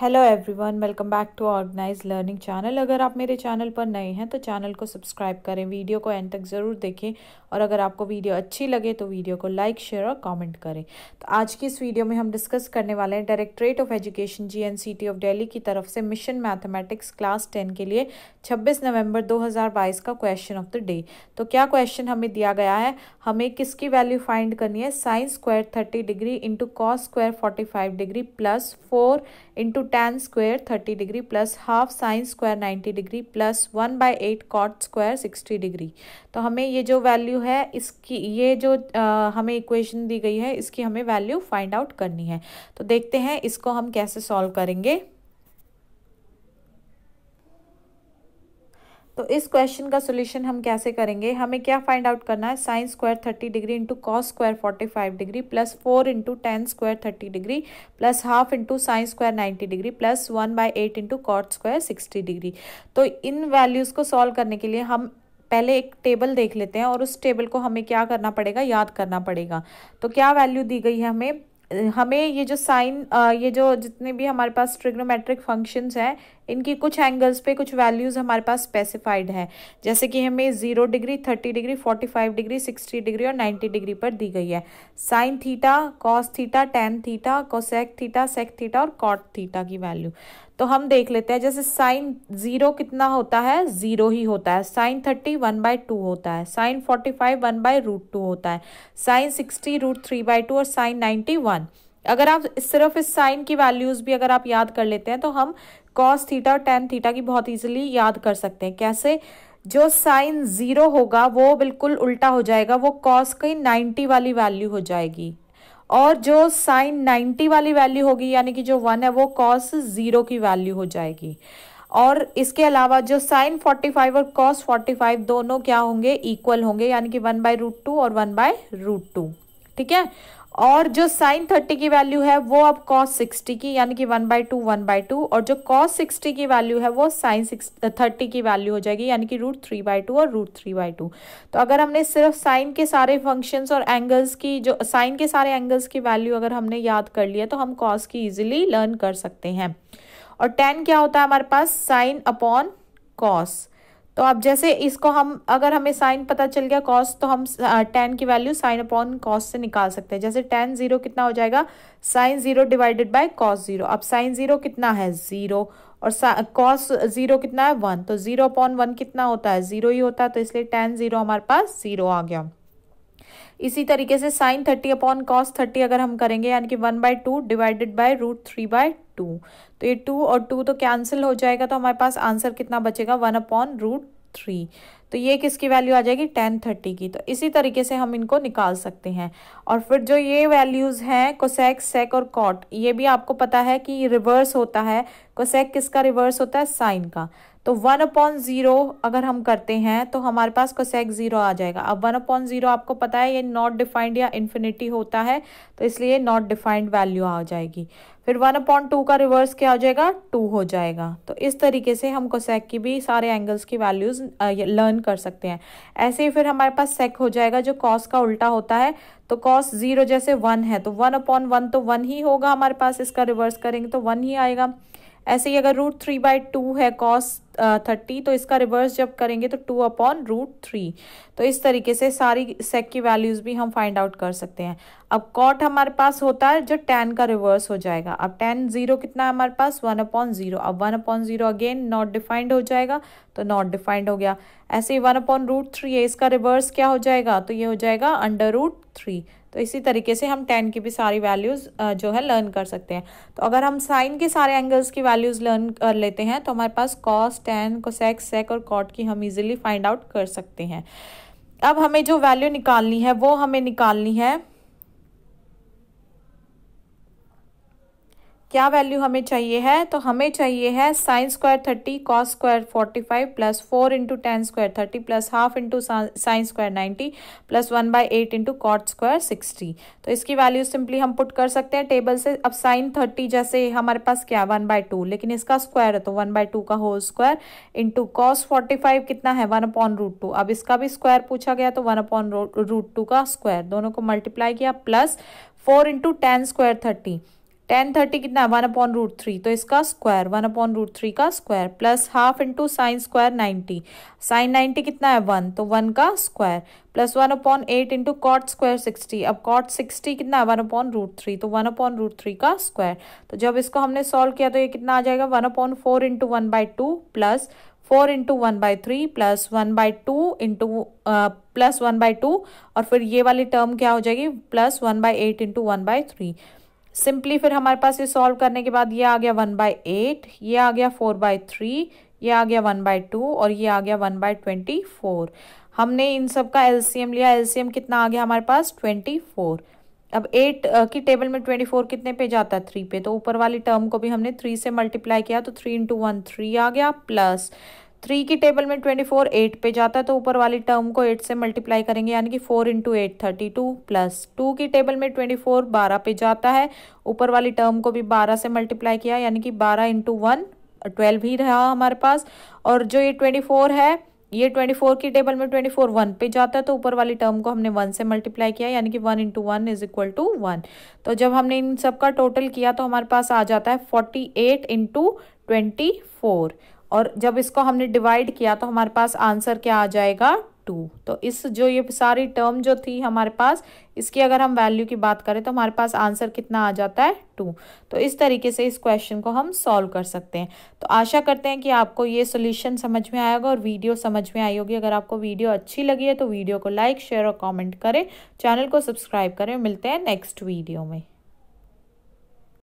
hello everyone welcome back to organise learning channel अगर आप मेरे चैनल पर नए हैं तो चैनल को सब्सक्राइब करें वीडियो को एंड तक ज़रूर देखें और अगर आपको वीडियो अच्छी लगे तो वीडियो को लाइक शेयर और कमेंट करें तो आज की इस वीडियो में हम डिस्कस करने वाले हैं directorate of education G of Delhi की तरफ से मिशन मैथमेटिक्स क्लास टेन के लिए छब्बीस नवम्बर दो का क्वेश्चन ऑफ द डे तो क्या क्वेश्चन हमें दिया गया है हमें किसकी वैल्यू फाइंड करनी है sine square thirty degree into cos square forty degree plus four into tan square 30 degree plus half sin square 90 degree plus 1 by 8 cot square 60 degree तो हमें ये जो वैल्यू है इसकी ये जो आ, हमें इक्वेशन दी गई है इसकी हमें वैल्यू फाइंड आउट करनी है तो देखते हैं इसको हम कैसे सॉल्व करेंगे तो इस क्वेश्चन का सोल्यूशन हम कैसे करेंगे हमें क्या फाइंड आउट करना है sine square thirty degree into cos square forty five degree plus four into tan square thirty degree plus half into sine square ninety degree plus one by eight into cot square sixty degree तो इन values को solve करने के लिए हम पहले एक table देख लेते हैं और उस टेबल को हमें क्या करना पड़ेगा याद करना पड़ेगा तो क्या वैल्यू दी गई है हमें हमें ये जो साइन ये जो जितने भी हमारे पास ट्रिग्नोमेट्रिक फंक्शंस हैं इनकी कुछ एंगल्स पे कुछ वैल्यूज़ हमारे पास स्पेसिफाइड हैं जैसे कि हमें zero degree thirty degree forty five degree sixty degree और नाइन्टी डिग्री पर दी गई है sine theta cos theta tan theta cosec theta sec theta और कॉट थीटा की वैल्यू तो हम देख लेते हैं जैसे साइन ज़ीरो कितना होता है ज़ीरो ही होता है sine thirty one by two होता है sine forty five one by root two होता है sine sixty root three by two और साइन नाइन्टी वन वन अगर आप सिर्फ इस साइन की वैल्यूज़ भी अगर आप याद कर लेते हैं तो हम कॉस थीटा और टेन थीटा की बहुत इजीली याद कर सकते हैं कैसे जो साइन ज़ीरो होगा वो बिल्कुल उल्टा हो जाएगा वो कॉस की नाइन्टी वाली वैल्यू हो जाएगी और जो साइन नाइन्टी वाली वैल्यू होगी यानी कि जो वन है वो कॉस ज़ीरो की वैल्यू हो जाएगी और इसके अलावा जो साइन फोर्टी फाइव और कॉस फोर्टी फाइव दोनों क्या होंगे इक्वल होंगे यानी कि वन बाय रूट टू और वन बाय रूट टू ठीक है और जो साइन थर्टी की वैल्यू है वो अब कॉस सिक्सटी की यानी कि one by two one by two और जो कॉस सिक्सटी की वैल्यू है वो साइन सिक्स थर्टी की वैल्यू हो जाएगी यानी कि रूट थ्री बाई टू और रूट थ्री बाई टू तो अगर हमने सिर्फ साइन के सारे फंक्शंस और एंगल्स की जो साइन के सारे एंगल्स की वैल्यू अगर हमने याद कर लिया तो हम कॉस की ईजिली लर्न कर सकते हैं और टेन क्या होता है हमारे पास साइन अपॉन कॉस तो अब जैसे इसको हम अगर हमें साइन पता चल गया कॉस तो हम टेन की वैल्यू साइन अपॉन कॉस से निकाल सकते हैं जैसे टेन जीरो कितना हो जाएगा sine zero divided by cos zero अब साइन जीरो कितना है जीरो और कॉस जीरो कितना है वन तो जीरो अपॉन वन कितना होता है जीरो ही होता है तो इसलिए टेन जीरो हमारे पास जीरो आ गया इसी तरीके से sine thirty upon cos thirty अगर हम करेंगे यानी कि one by two divided by root three by two तो ये टू और टू तो कैंसिल हो जाएगा तो हमारे पास आंसर कितना बचेगा वन अपॉन रूट थ्री तो ये किसकी वैल्यू आ जाएगी टेन थर्टी की तो इसी तरीके से हम इनको निकाल सकते हैं और फिर जो ये वैल्यूज़ हैं कोसेक सेक और कॉट ये भी आपको पता है कि रिवर्स होता है कोसेक किसका रिवर्स होता है साइन का तो वन अपॉन ज़ीरो अगर हम करते हैं तो हमारे पास कोसेक ज़ीरो आ जाएगा अब वन अपॉन ज़ीरो आपको पता है ये नॉट डिफाइंड या इन्फिनिटी होता है तो इसलिए नॉट डिफाइंड वैल्यू आ जाएगी फिर वन अपॉन टू का रिवर्स क्या हो जाएगा टू हो जाएगा तो इस तरीके से हम कोसेक की भी सारे एंगल्स की वैल्यूज़ लर्न कर सकते हैं ऐसे ही फिर हमारे पास सेक हो जाएगा जो कॉस का उल्टा होता है तो कॉस ज़ीरो जैसे वन है तो वन अपॉन वन तो वन ही होगा हमारे पास इसका रिवर्स करेंगे तो वन ही आएगा ऐसे ही अगर रूट थ्री बाई टू है कॉस थर्टी तो इसका रिवर्स जब करेंगे तो टू अपॉन रूट थ्री तो इस तरीके से सारी सेक की वैल्यूज़ भी हम फाइंड आउट कर सकते हैं अब कॉट हमारे पास होता है जो टेन का रिवर्स हो जाएगा अब टेन जीरो कितना है हमारे पास वन अपॉन जीरो अब one upon zero again not defined हो जाएगा तो नॉट डिफाइंड हो गया ऐसे ही वन अपॉन रूट थ्री है इसका रिवर्स क्या हो जाएगा तो ये हो जाएगा अंडर रूट थ्री तो इसी तरीके से हम टेन की भी सारी वैल्यूज़ जो है लर्न कर सकते हैं तो अगर हम साइन के सारे एंगल्स की वैल्यूज़ लर्न कर लेते हैं तो हमारे पास कॉस्ट को कोसेक सेक और कॉट की हम इजीली फाइंड आउट कर सकते हैं अब हमें जो वैल्यू निकालनी है वो हमें निकालनी है क्या वैल्यू हमें चाहिए है तो हमें चाहिए है sine square thirty cos square forty five plus four into tan square thirty plus half into sine square ninety plus one by eight into cot square sixty तो इसकी वैल्यू सिंपली हम पुट कर सकते हैं टेबल से अब sine thirty जैसे हमारे पास क्या वन बाय टू लेकिन इसका स्क्वायर है तो वन बाय टू का whole square into cos forty five कितना है वन अपॉन रूट टू अब इसका भी स्क्वायर पूछा गया तो वन अपॉन रूट टू का स्क्वायर दोनों को मल्टीप्लाई किया plus four into tan square thirty tan thirty कितना है वन अपॉन रूट थ्री तो इसका square one upon root three का square plus half into sine square ninety sine ninety कितना है वन तो वन का square plus one upon eight into cot square sixty अब कॉट सिक्सटी कितना है वन अपॉन रूट थ्री तो one upon root three का स्क्वायर तो जब इसको हमने सॉल्व किया तो ये कितना आ जाएगा one upon four into one by two plus four into one by three plus one by two into plus one by two और फिर ये वाली टर्म क्या हो जाएगी plus one by eight into one by three simply फिर हमारे पास ये सॉल्व करने के बाद ये आ गया वन बाय एट ये आ गया फोर बाय थ्री ये आ गया वन बाय टू और ये आ गया वन बाय ट्वेंटी फोर हमने इन सब का एलसीएम लिया एलसीएम कितना आ गया हमारे पास ट्वेंटी फोर अब एट की टेबल में ट्वेंटी फोर कितने पे जाता है थ्री पे तो ऊपर वाली टर्म को भी हमने थ्री से मल्टीप्लाई किया तो थ्री इंटू वन थ्री आ गया प्लस थ्री की टेबल में ट्वेंटी फोर एट पे जाता है तो ऊपर वाली टर्म को एट से मल्टीप्लाई करेंगे यानी कि four into eight thirty two plus two की टेबल में ट्वेंटी फोर बारह पे जाता है ऊपर वाली टर्म को भी बारह से मल्टीप्लाई किया यानी कि बारह इंटू वन ट्वेल्व ही रहा हमारे पास और जो ये ट्वेंटी फोर है ये ट्वेंटी फोर की टेबल में ट्वेंटी फोर वन पे जाता है तो ऊपर वाली टर्म को हमने वन से मल्टीप्लाई किया यानी कि one into one is equal to one तो जब हमने इन सब का टोटल किया तो हमारे पास आ जाता है forty eight into twenty four और जब इसको हमने डिवाइड किया तो हमारे पास आंसर क्या आ जाएगा टू तो इस जो ये सारी टर्म जो थी हमारे पास इसकी अगर हम वैल्यू की बात करें तो हमारे पास आंसर कितना आ जाता है टू तो इस तरीके से इस क्वेश्चन को हम सॉल्व कर सकते हैं तो आशा करते हैं कि आपको ये सोल्यूशन समझ में आएगा और वीडियो समझ में आई होगी अगर आपको वीडियो अच्छी लगी है तो वीडियो को लाइक शेयर और कॉमेंट करें चैनल को सब्सक्राइब करें मिलते हैं नेक्स्ट वीडियो में